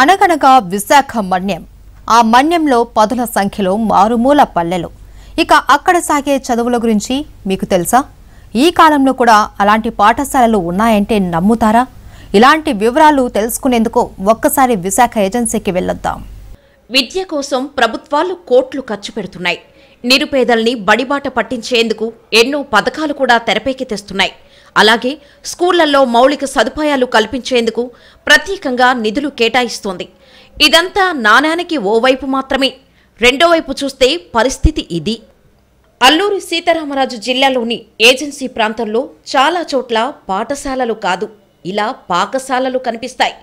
అనగనగా విశాఖ మన్యం ఆ మన్యంలో పదుల సంఖ్యలో మారుమూల పల్లెలు ఇక అక్కడ సాగే చదువుల గురించి మీకు తెలుసా ఈ కాలంలో కూడా అలాంటి పాఠశాలలు ఉన్నాయంటే నమ్ముతారా ఇలాంటి వివరాలు తెలుసుకునేందుకు ఒక్కసారి విశాఖ ఏజెన్సీకి వెళ్ళొద్దాం విద్య కోసం ప్రభుత్వాలు కోట్లు ఖర్చు పెడుతున్నాయి నిరుపేదల్ని బడిబాట పట్టించేందుకు ఎన్నో పథకాలు కూడా తెరపైకి తెస్తున్నాయి అలాగే స్కూళ్లలో మౌలిక సదుపాయాలు కల్పించేందుకు ప్రత్యేకంగా నిధులు కేటాయిస్తోంది ఇదంతా నాణానికి ఓవైపు మాత్రమే రెండో వైపు చూస్తే పరిస్థితి ఇది అల్లూరి సీతారామరాజు జిల్లాలోని ఏజెన్సీ ప్రాంతంలో చాలా చోట్ల పాఠశాలలు కాదు ఇలా పాకశాలలు కనిపిస్తాయి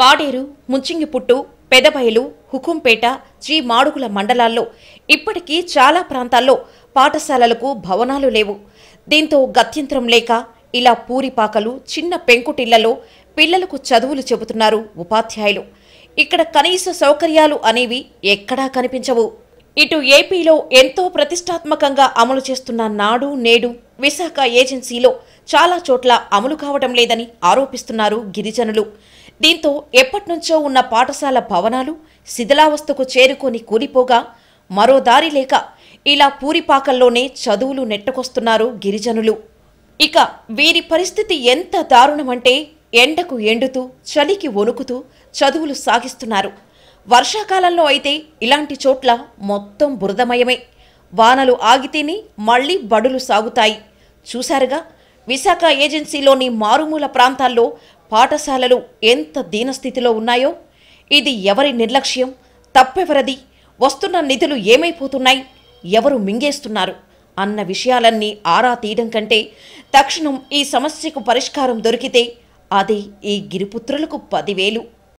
పాడేరు ముంచింగిపుట్టు పెదబయలు హుకుంపేట శ్రీ మాడుగుల మండలాల్లో ఇప్పటికీ చాలా ప్రాంతాల్లో పాఠశాలలకు భవనాలు లేవు దీంతో గత్యంతరం లేక ఇలా పూరిపాకలు చిన్న పెంకుటిళ్లలో పిల్లలకు చదువులు చెబుతున్నారు ఉపాధ్యాయులు ఇక్కడ కనీస సౌకర్యాలు అనేవి ఎక్కడా కనిపించవు ఇటు ఏపీలో ఎంతో ప్రతిష్టాత్మకంగా అమలు చేస్తున్న నాడు నేడు విశాఖ ఏజెన్సీలో చాలా చోట్ల అమలు కావడం లేదని ఆరోపిస్తున్నారు గిరిజనులు దీంతో ఎప్పటినుంచో ఉన్న పాఠశాల భవనాలు శిథిలావస్థకు చేరుకొని కూలిపోగా మరో దారి లేక ఇలా పూరిపాకల్లోనే చదువులు నెట్టుకొస్తున్నారు గిరిజనులు ఇక వీరి పరిస్థితి ఎంత దారుణమంటే ఎండకు ఎండుతూ చలికి వణుకుతూ చదువులు సాగిస్తున్నారు వర్షాకాలంలో అయితే ఇలాంటి చోట్ల మొత్తం బురదమయమే వానలు ఆగితేనే మళ్లీ బడులు సాగుతాయి చూశారుగా విశాఖ ఏజెన్సీలోని మారుమూల ప్రాంతాల్లో పాఠశాలలు ఎంత దీనస్థితిలో ఉన్నాయో ఇది ఎవరి నిర్లక్ష్యం తప్పెవరది వస్తున్న నిధులు ఏమైపోతున్నాయి ఎవరు మింగేస్తున్నారు అన్న విషయాలన్నీ ఆరా తీయడం కంటే తక్షణం ఈ సమస్యకు పరిష్కారం దొరికితే అదే ఈ గిరిపుత్రులకు పదివేలు